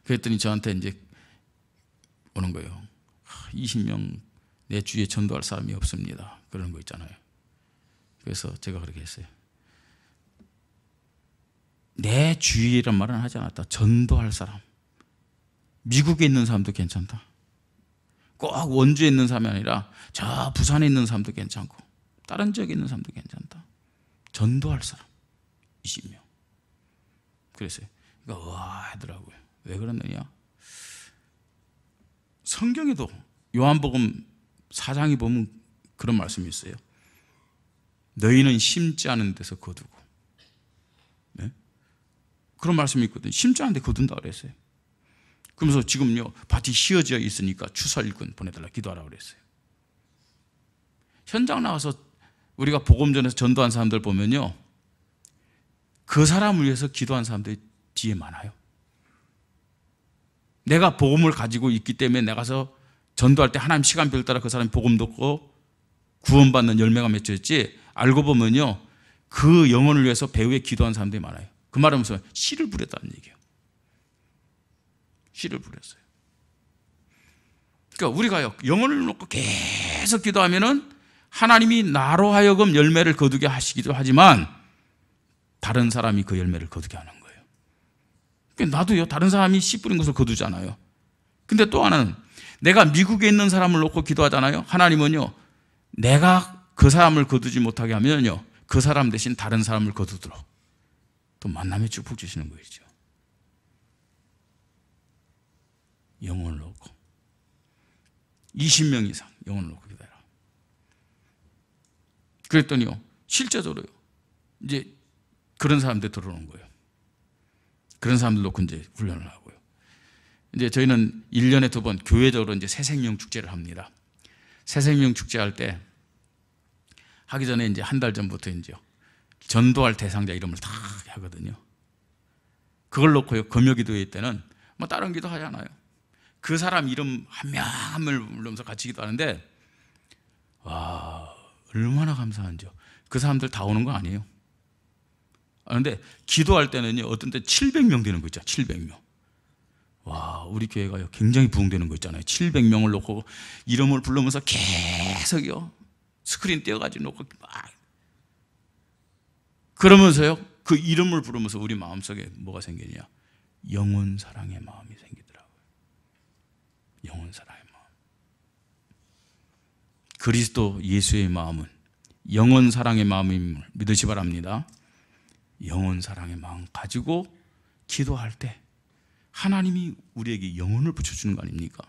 그랬더니 저한테 이제 오는 거예요 20명 내 주위에 전도할 사람이 없습니다 그런 거 있잖아요 그래서 제가 그렇게 했어요. 내 주위란 말은 하지 않았다. 전도할 사람. 미국에 있는 사람도 괜찮다. 꼭 원주에 있는 사람이 아니라 저 부산에 있는 사람도 괜찮고 다른 지역에 있는 사람도 괜찮다. 전도할 사람 20명. 그랬어요. 그러니까 와 하더라고요. 왜 그러느냐? 성경에도 요한복음 4장에 보면 그런 말씀이 있어요. 너희는 심지 않은 데서 거두고 네? 그런 말씀이 있거든요 심지 않은 데 거둔다 그랬어요 그러면서 지금요 밭이 씌어져 있으니까 추설 일꾼 보내달라 기도하라 그랬어요 현장 나와서 우리가 복음전에서 전도한 사람들 보면요 그 사람을 위해서 기도한 사람들이 뒤에 많아요 내가 복음을 가지고 있기 때문에 내가서 전도할 때 하나님 시간별 따라 그 사람이 복음 듣고 구원받는 열매가 맺혀있지 알고 보면요. 그 영혼을 위해서 배우에 기도한 사람들이 많아요. 그 말은 무슨 씨를 부렸다는 얘기예요. 씨를 부렸어요. 그러니까 우리가요. 영혼을 놓고 계속 기도하면은 하나님이 나로 하여금 열매를 거두게 하시기도 하지만 다른 사람이 그 열매를 거두게 하는 거예요. 그러니까 나도요. 다른 사람이 씨 뿌린 것을 거두잖아요. 근데 또 하나는 내가 미국에 있는 사람을 놓고 기도하잖아요. 하나님은요. 내가 그 사람을 거두지 못하게 하면요. 그 사람 대신 다른 사람을 거두도록 또 만남에 축복 주시는 거죠. 영혼을 놓고 20명 이상 영혼을 놓고 기다려. 그랬더니요. 실제적으로요. 이제 그런 사람들 들어오는 거예요. 그런 사람들 놓고 이제 훈련을 하고요. 이제 저희는 1년에 두 번 교회적으로 이제 새생명 축제를 합니다. 새생명 축제할 때 하기 전에 이제 한 달 전부터 이제 전도할 대상자 이름을 다 하거든요. 그걸 놓고요. 금요 기도회 때는 뭐 다른 기도 하잖아요. 그 사람 이름 한 명 한 명을 불러서 같이 기도하는데 와, 얼마나 감사한지요. 그 사람들 다 오는 거 아니에요. 그런데 아, 기도할 때는요. 어떤 때 700명 되는 거 있죠. 700명. 와, 우리 교회가요. 굉장히 부흥되는 거 있잖아요. 700명을 놓고 이름을 부르면서 계속요. 스크린 떼어가지고 놓고 막 그러면서요 그 이름을 부르면서 우리 마음속에 뭐가 생기냐 영혼 사랑의 마음이 생기더라고요 영혼 사랑의 마음 그리스도 예수의 마음은 영혼 사랑의 마음임을 믿으시 바랍니다 영혼 사랑의 마음 가지고 기도할 때 하나님이 우리에게 영혼을 붙여주는 거 아닙니까?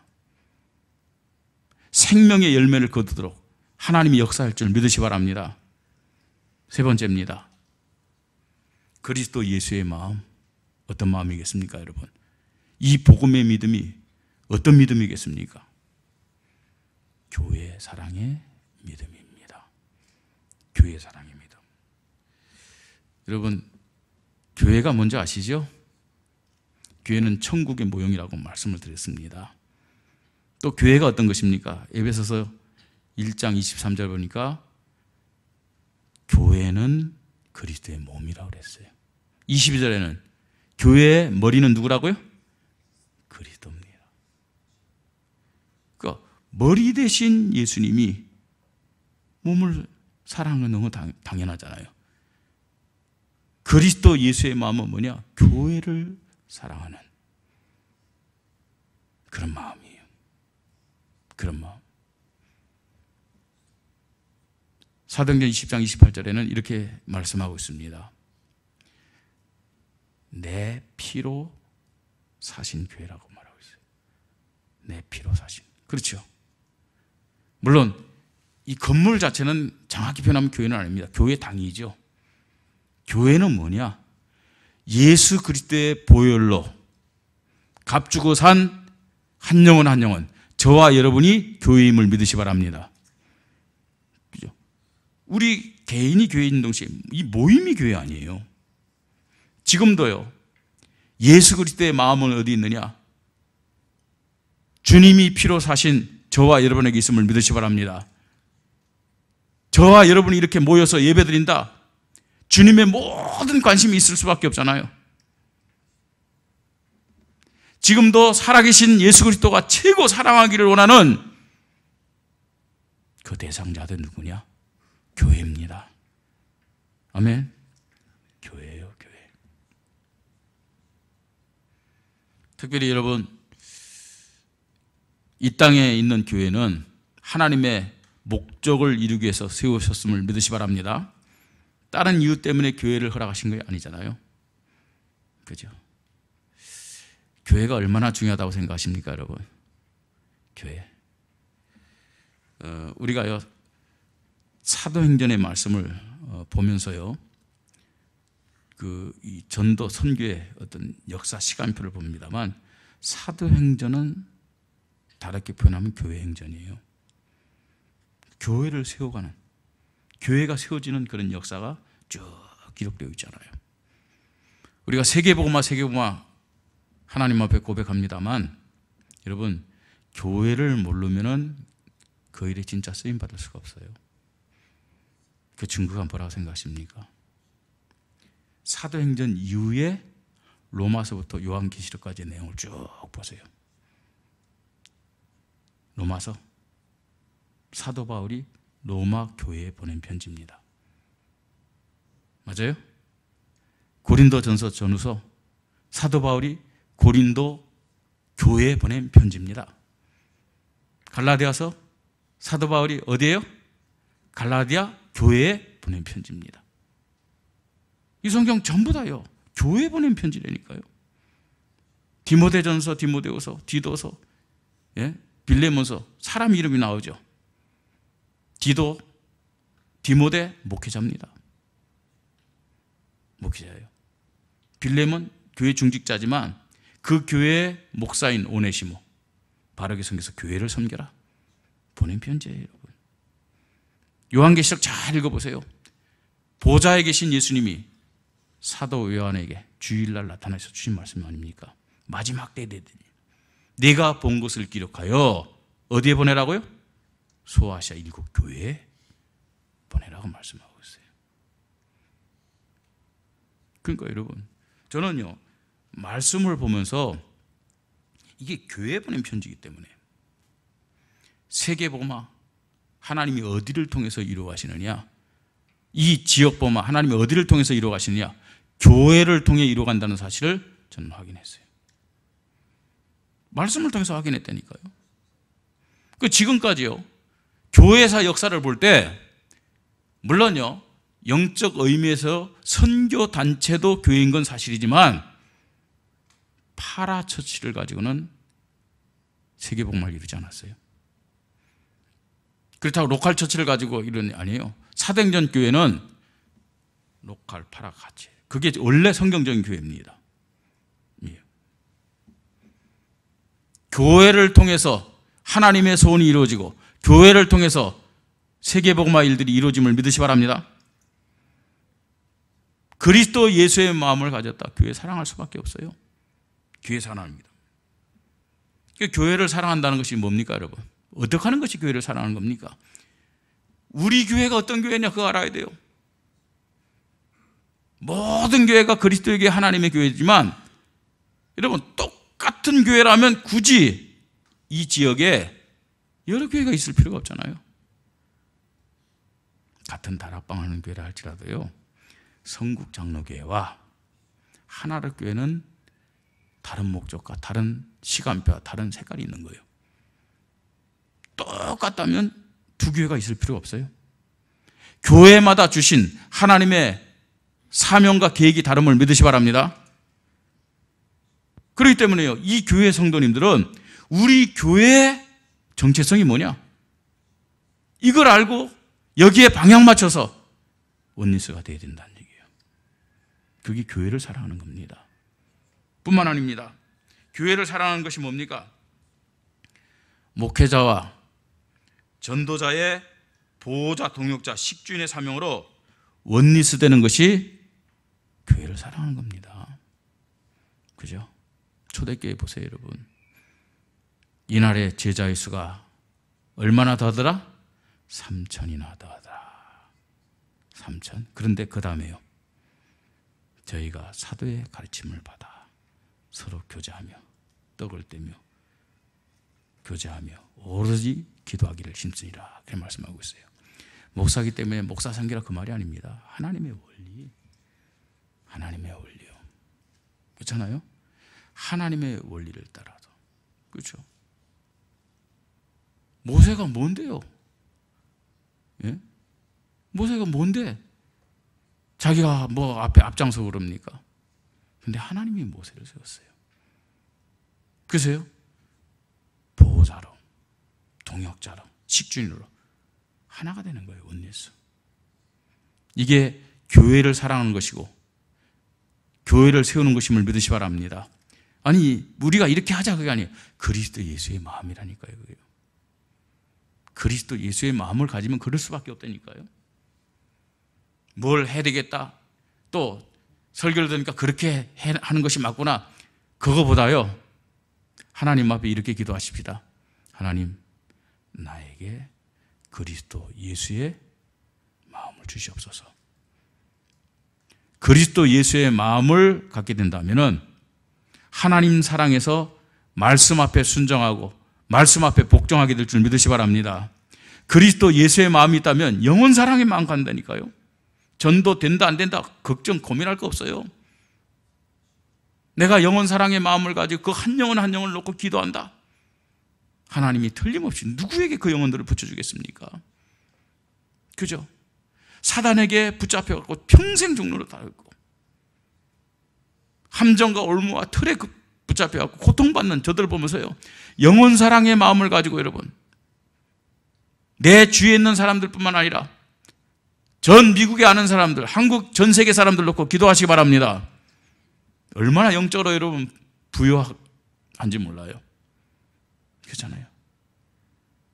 생명의 열매를 거두도록 하나님이 역사할 줄 믿으시 바랍니다. 세 번째입니다. 그리스도 예수의 마음. 어떤 마음이겠습니까, 여러분? 이 복음의 믿음이 어떤 믿음이겠습니까? 교회 사랑의 믿음입니다. 교회 사랑의 믿음. 여러분, 교회가 뭔지 아시죠? 교회는 천국의 모형이라고 말씀을 드렸습니다. 또 교회가 어떤 것입니까? 에베소서 1장 23절 보니까 교회는 그리스도의 몸이라고 그랬어요. 22절에는 교회의 머리는 누구라고요? 그리스도입니다. 그러니까 머리 대신 예수님이 몸을 사랑하는 너무 당, 연하잖아요 그리스도 예수의 마음은 뭐냐? 교회를 사랑하는 그런 마음이에요. 그런 마음. 사도행전 20장 28절에는 이렇게 말씀하고 있습니다. 내 피로 사신 교회라고 말하고 있어요. 내 피로 사신. 그렇죠. 물론 이 건물 자체는 정확히 표현하면 교회는 아닙니다. 교회 당이죠. 교회는 뭐냐? 예수 그리스도의 보혈로 값주고 산 한 영혼 한 영혼 저와 여러분이 교회임을 믿으시 바랍니다. 우리 개인이 교회인 동시에 이 모임이 교회 아니에요. 지금도요. 예수 그리스도의 마음은 어디 있느냐? 주님이 피로 사신 저와 여러분에게 있음을 믿으시 바랍니다. 저와 여러분이 이렇게 모여서 예배드린다. 주님의 모든 관심이 있을 수밖에 없잖아요. 지금도 살아계신 예수 그리스도가 최고 사랑하기를 원하는 그 대상자들 누구냐? 교회입니다. 아멘. 교회예요, 교회. 특별히 여러분 이 땅에 있는 교회는 하나님의 목적을 이루기 위해서 세우셨음을 믿으시 바랍니다. 다른 이유 때문에 교회를 허락하신 게 아니잖아요. 그죠? 교회가 얼마나 중요하다고 생각하십니까, 여러분? 교회. 어, 우리가요, 사도행전의 말씀을 어, 보면서요, 그이 전도 선교의 어떤 역사 시간표를 봅니다만 사도행전은 다르게 표현하면 교회행전이에요. 교회를 세워가는 교회가 세워지는 그런 역사가 쭉 기록되어 있잖아요. 우리가 세계복음화 세계복음화 하나님 앞에 고백합니다만 여러분 교회를 모르면은 그 일에 진짜 쓰임 받을 수가 없어요. 그 증거가 뭐라고 생각하십니까? 사도행전 이후에 로마서부터 요한계시록까지 내용을 쭉 보세요. 로마서 사도 바울이 로마 교회에 보낸 편지입니다. 맞아요? 고린도전서 전후서 사도 바울이 고린도 교회에 보낸 편지입니다. 갈라디아서 사도 바울이 어디에요? 갈라디아 교회에 보낸 편지입니다. 이 성경 전부 다요. 교회에 보낸 편지라니까요. 디모데전서, 디모데후서, 디도서, 예? 빌레몬서 사람 이름이 나오죠. 디도, 디모데 목회자입니다. 목회자예요. 빌레몬 교회 중직자지만 그 교회의 목사인 오네시모 바르게 섬겨서 교회를 섬겨라 보낸 편지예요. 요한계시록 잘 읽어보세요. 보좌에 계신 예수님이 사도 요한에게 주일날 나타나서 주신 말씀 아닙니까? 마지막 때에 되더니 내가 본 것을 기록하여 어디에 보내라고요? 소아시아 일곱 교회에 보내라고 말씀하고 있어요. 그러니까 여러분 저는요 말씀을 보면서 이게 교회 보낸 편지이기 때문에 세계복음 하나님이 어디를 통해서 이루어가시느냐? 이 지역 범화 하나님이 어디를 통해서 이루어가시느냐? 교회를 통해 이루어간다는 사실을 저는 확인했어요. 말씀을 통해서 확인했다니까요. 그 지금까지요. 교회사 역사를 볼 때 물론요. 영적 의미에서 선교 단체도 교회인 건 사실이지만 파라처치를 가지고는 세계복음 이루지 않았어요. 그렇다고 로컬 처치를 가지고 이런 아니에요. 사도행전 교회는 로컬 파라가치. 그게 원래 성경적인 교회입니다. 예. 교회를 통해서 하나님의 소원이 이루어지고 교회를 통해서 세계복음화 일들이 이루어짐을 믿으시 바랍니다. 그리스도 예수의 마음을 가졌다. 교회 사랑할 수밖에 없어요. 교회 사랑합니다 그 교회를 사랑한다는 것이 뭡니까, 여러분? 어떻게 하는 것이 교회를 사랑하는 겁니까? 우리 교회가 어떤 교회냐 그거 알아야 돼요. 모든 교회가 그리스도에게 하나님의 교회지만 여러분 똑같은 교회라면 굳이 이 지역에 여러 교회가 있을 필요가 없잖아요. 같은 다락방 하는 교회라 할지라도요. 성국 장로교회와 하나로 교회는 다른 목적과 다른 시간표와 다른 색깔이 있는 거예요. 똑같다면 두 교회가 있을 필요 없어요. 교회마다 주신 하나님의 사명과 계획이 다름을 믿으시 바랍니다. 그렇기 때문에요. 이 교회 성도님들은 우리 교회의 정체성이 뭐냐? 이걸 알고 여기에 방향 맞춰서 원리스가 돼야 된다는 얘기예요. 그게 교회를 사랑하는 겁니다. 뿐만 아닙니다. 교회를 사랑하는 것이 뭡니까? 목회자와 전도자의 보호자, 동역자, 식주인의 사명으로 원리스 되는 것이 교회를 사랑하는 겁니다. 그죠? 초대교회 보세요, 여러분. 이날에 제자의 수가 얼마나 더더라? 3천이나 더더라. 3천. 그런데 그 다음에요. 저희가 사도의 가르침을 받아 서로 교제하며 떡을 떼며 교제하며 오로지 기도하기를 힘쓰니라 그렇게 말씀하고 있어요. 목사기 때문에 목사 상기라 그 말이 아닙니다. 하나님의 원리, 하나님의 원리요. 그렇잖아요. 하나님의 원리를 따라서 그렇죠. 모세가 뭔데요? 예? 모세가 뭔데? 자기가 뭐 앞에 앞장서 그럽니까? 근데 하나님이 모세를 세웠어요. 그세요? 보호자로. 동역자로, 식주인으로 하나가 되는 거예요, 원리에서. 이게 교회를 사랑하는 것이고, 교회를 세우는 것임을 믿으시 바랍니다. 아니, 우리가 이렇게 하자 그게 아니에요. 그리스도 예수의 마음이라니까요, 그게 그리스도 예수의 마음을 가지면 그럴 수밖에 없다니까요. 뭘 해야 되겠다. 또 설교를 들으니까 그렇게 하는 것이 맞구나. 그거보다요. 하나님 앞에 이렇게 기도하십니다. 하나님, 나에게 그리스도 예수의 마음을 주시옵소서. 그리스도 예수의 마음을 갖게 된다면 하나님 사랑에서 말씀 앞에 순정하고 말씀 앞에 복종하게 될 줄 믿으시 바랍니다. 그리스도 예수의 마음이 있다면 영원 사랑의 마음 간다니까요. 전도 된다 안 된다 걱정 고민할 거 없어요. 내가 영원 사랑의 마음을 가지고 그 한 영혼 한 영혼을 놓고 기도한다. 하나님이 틀림없이 누구에게 그 영혼들을 붙여주겠습니까? 그죠? 사단에게 붙잡혀갖고 평생 종로를 달고 함정과 올무와 틀에 그 붙잡혀갖고 고통받는 저들 보면서요 영혼 사랑의 마음을 가지고 여러분 내 주위에 있는 사람들뿐만 아니라 전 미국에 아는 사람들, 한국 전 세계 사람들 놓고 기도하시기 바랍니다. 얼마나 영적으로 여러분 부여한지 몰라요. 그잖아요.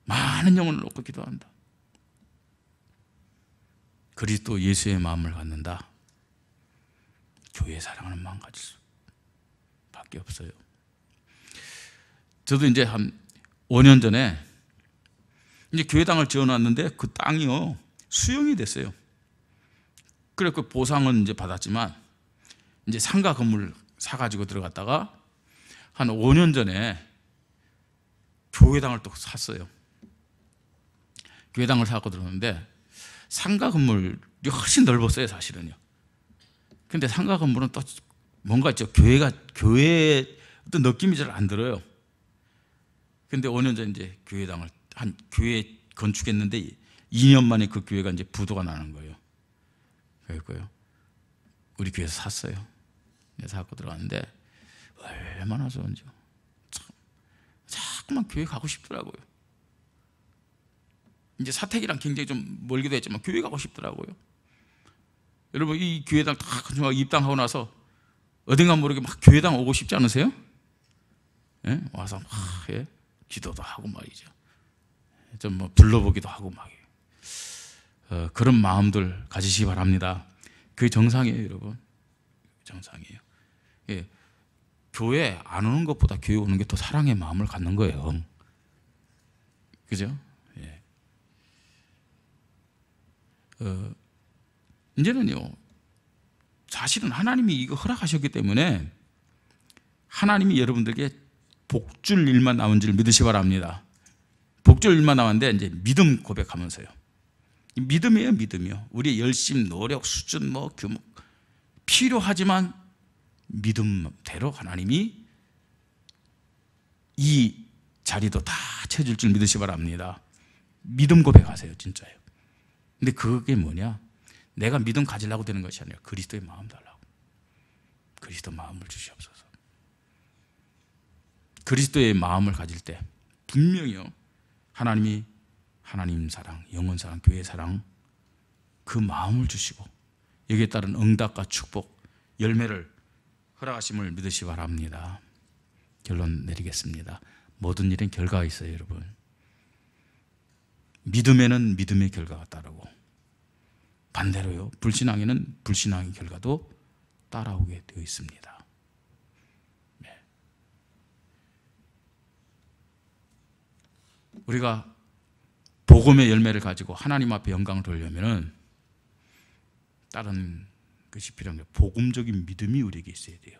많은 영혼을 놓고 기도한다. 그리스도 예수의 마음을 갖는다. 교회 사랑하는 마음가짐 밖에 없어요. 저도 이제 한 5년 전에 이제 교회당을 지어놨는데 그 땅이요 수용이 됐어요. 그래 그 보상은 이제 받았지만 이제 상가 건물 사가지고 들어갔다가 한 5년 전에 교회당을 또 샀어요. 교회당을 사고 들었는데 상가 건물이 훨씬 넓었어요, 사실은요. 근데 상가 건물은 또 뭔가 저 교회가 교회 어떤 느낌이 잘 안 들어요. 근데 5년 전 이제 교회당을 한 교회 건축했는데 2년 만에 그 교회가 이제 부도가 나는 거예요. 그랬고요. 우리 교회에서 샀어요. 네, 사고 들어갔는데 얼마나 좋은지요. 조금만 교회 가고 싶더라고요. 이제 사택이랑 굉장히 좀 멀기도 했지만 교회 가고 싶더라고요. 여러분 이 교회당 다 입당하고 나서 어딘가 모르게 막 교회당 오고 싶지 않으세요? 예? 와서 막 예? 기도도 하고 말이죠. 좀뭐 불러보기도 하고 막 어, 그런 마음들 가지시기 바랍니다. 그게 정상이에요, 여러분. 정상이에요. 예. 교회 안 오는 것보다 교회 오는 게 더 사랑의 마음을 갖는 거예요. 그죠? 예. 어, 이제는요, 사실은 하나님이 이거 허락하셨기 때문에 하나님이 여러분들에게 복줄 일만 남은 줄 믿으시 바랍니다. 복줄 일만 남았는데 이제 믿음 고백하면서요. 믿음이에요, 믿음이요. 우리의 열심, 노력, 수준, 뭐 규모 필요하지만 믿음대로 하나님이 이 자리도 다 채워줄 줄 믿으시 바랍니다. 믿음 고백하세요, 진짜요. 근데 그게 뭐냐? 내가 믿음 가지려고 되는 것이 아니라 그리스도의 마음 달라고. 그리스도 마음을 주시옵소서. 그리스도의 마음을 가질 때 분명히요. 하나님이 하나님 사랑, 영혼 사랑, 교회 사랑 그 마음을 주시고 여기에 따른 응답과 축복, 열매를 허락하심을 믿으시 바랍니다. 결론 내리겠습니다. 모든 일엔 결과가 있어요, 여러분. 믿음에는 믿음의 결과가 따르고 반대로요. 불신앙에는 불신앙의 결과도 따라오게 되어 있습니다. 네. 우리가 복음의 열매를 가지고 하나님 앞에 영광을 돌려면은 다른 그것이 필요한 게 복음적인 믿음이 우리에게 있어야 돼요.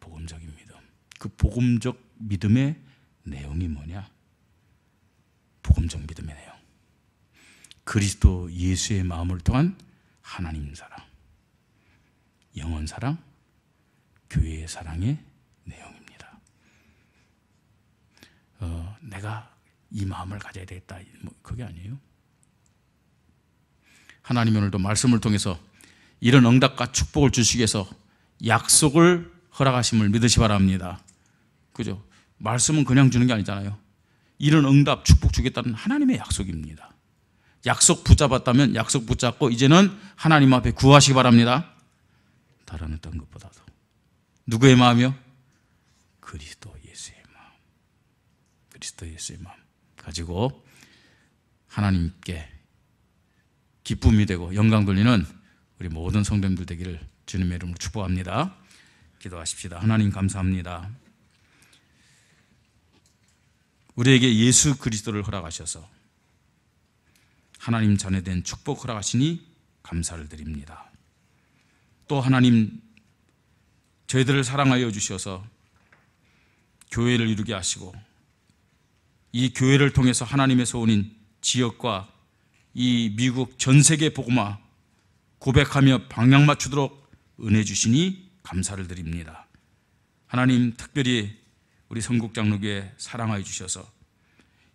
복음적인 믿음. 그 복음적 믿음의 내용이 뭐냐? 복음적 믿음의 내용. 그리스도 예수의 마음을 통한 하나님 사랑, 영원 사랑, 교회의 사랑의 내용입니다. 어, 내가 이 마음을 가져야 되겠다. 뭐 그게 아니에요. 하나님 오늘도 말씀을 통해서 이런 응답과 축복을 주시기 위해서 약속을 허락하심을 믿으시 바랍니다. 그죠? 말씀은 그냥 주는 게 아니잖아요. 이런 응답, 축복 주겠다는 하나님의 약속입니다. 약속 붙잡았다면 약속 붙잡고 이제는 하나님 앞에 구하시기 바랍니다. 다른 어떤 것보다도. 누구의 마음이요? 그리스도 예수의 마음. 그리스도 예수의 마음. 가지고 하나님께 기쁨이 되고 영광 돌리는 우리 모든 성도님들 되기를 주님의 이름으로 축복합니다. 기도하십시다. 하나님 감사합니다. 우리에게 예수 그리스도를 허락하셔서 하나님 전에 된 축복 허락하시니 감사를 드립니다. 또 하나님 저희들을 사랑하여 주셔서 교회를 이루게 하시고 이 교회를 통해서 하나님의 소원인 지역과 이 미국 전 세계 복음화 고백하며 방향 맞추도록 은혜 주시니 감사를 드립니다. 하나님 특별히 우리 성국장로교회 사랑하여 주셔서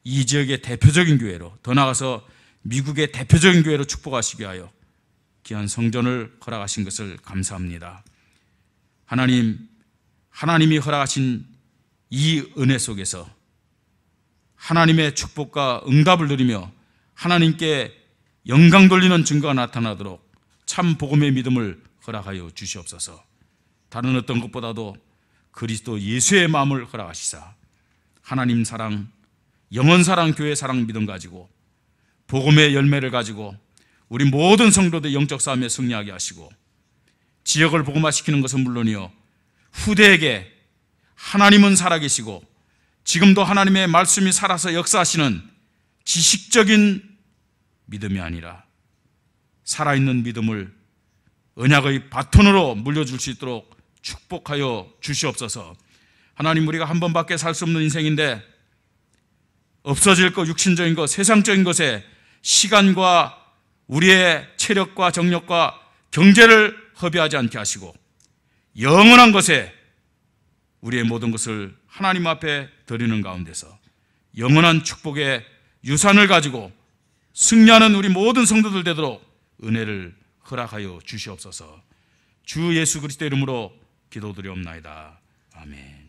이 지역의 대표적인 교회로 더 나아가서 미국의 대표적인 교회로 축복하시게 하여 귀한 성전을 허락하신 것을 감사합니다. 하나님, 하나님이 허락하신 이 은혜 속에서 하나님의 축복과 응답을 누리며 하나님께 영광 돌리는 증거가 나타나도록 참 복음의 믿음을 허락하여 주시옵소서. 다른 어떤 것보다도 그리스도 예수의 마음을 허락하시사 하나님 사랑, 영원 사랑, 교회 사랑 믿음 가지고 복음의 열매를 가지고 우리 모든 성도들 영적 싸움에 승리하게 하시고 지역을 복음화시키는 것은 물론이요 후대에게 하나님은 살아계시고 지금도 하나님의 말씀이 살아서 역사하시는 지식적인 믿음이 아니라 살아있는 믿음을 은약의 바톤으로 물려줄 수 있도록 축복하여 주시옵소서. 하나님 우리가 한 번밖에 살 수 없는 인생인데 없어질 것, 육신적인 것, 세상적인 것에 시간과 우리의 체력과 정력과 경제를 허비하지 않게 하시고 영원한 것에 우리의 모든 것을 하나님 앞에 드리는 가운데서 영원한 축복의 유산을 가지고 승리하는 우리 모든 성도들 되도록 은혜를 허락하여 주시옵소서. 주 예수 그리스도 이름으로 기도드리옵나이다. 아멘.